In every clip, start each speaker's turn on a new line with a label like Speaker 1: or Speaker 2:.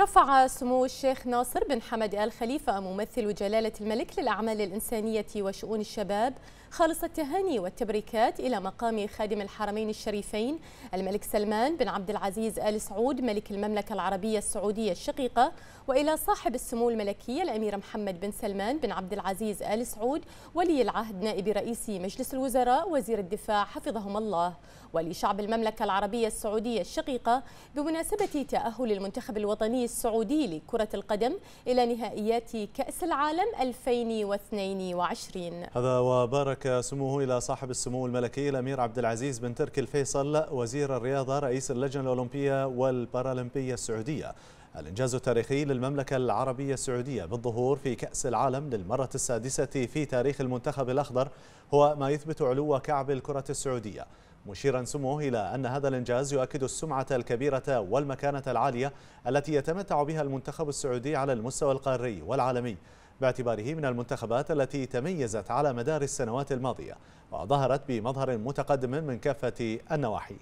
Speaker 1: رفع سمو الشيخ ناصر بن حمد آل خليفة ممثل جلالة الملك للأعمال الإنسانية وشؤون الشباب خالص التهاني والتبريكات إلى مقام خادم الحرمين الشريفين الملك سلمان بن عبد العزيز آل سعود ملك المملكة العربية السعودية الشقيقة وإلى صاحب السمو الملكية الأمير محمد بن سلمان بن عبد العزيز آل سعود ولي العهد نائب رئيس مجلس الوزراء وزير الدفاع حفظهم الله ولشعب المملكة العربية السعودية الشقيقة بمناسبة تأهل المنتخب الوطني السعودي لكرة القدم إلى نهائيات كأس العالم 2022
Speaker 2: هذا وبارك سموه إلى صاحب السمو الملكي الأمير عبد العزيز بن تركي الفيصل وزير الرياضة رئيس اللجنة الأولمبية والبارالمبية السعودية الإنجاز التاريخي للمملكة العربية السعودية بالظهور في كأس العالم للمرة السادسة في تاريخ المنتخب الأخضر هو ما يثبت علو كعب الكرة السعودية مشيرا سموه إلى أن هذا الإنجاز يؤكد السمعة الكبيرة والمكانة العالية التي يتمتع بها المنتخب السعودي على المستوى القاري والعالمي باعتباره من المنتخبات التي تميزت على مدار السنوات الماضية وظهرت بمظهر متقدم من كافة النواحي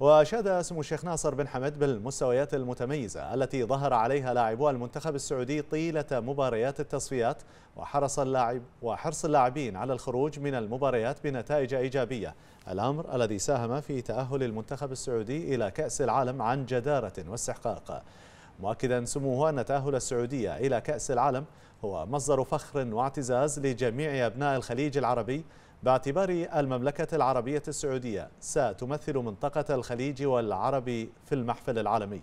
Speaker 2: وشهد اسم الشيخ ناصر بن حمد بالمستويات المتميزة التي ظهر عليها لاعبو المنتخب السعودي طيلة مباريات التصفيات وحرص اللاعب وحرص اللاعبين على الخروج من المباريات بنتائج إيجابية الأمر الذي ساهم في تأهل المنتخب السعودي إلى كأس العالم عن جدارة واستحقاق مؤكدا سموه أن تأهل السعودية إلى كأس العالم هو مصدر فخر واعتزاز لجميع أبناء الخليج العربي باعتبار المملكة العربية السعودية ستمثل منطقة الخليج والعرب في المحفل العالمي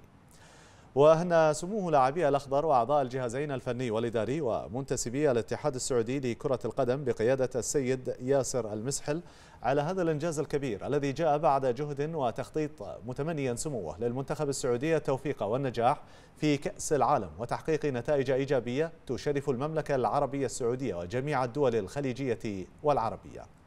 Speaker 2: وأهنى سموه لاعبي الأخضر وأعضاء الجهازين الفني والإداري ومنتسبي الاتحاد السعودي لكرة القدم بقيادة السيد ياسر المسحل على هذا الإنجاز الكبير الذي جاء بعد جهد وتخطيط متمنيا سموه للمنتخب السعودي التوفيق والنجاح في كأس العالم وتحقيق نتائج إيجابية تشرف المملكة العربية السعودية وجميع الدول الخليجية والعربية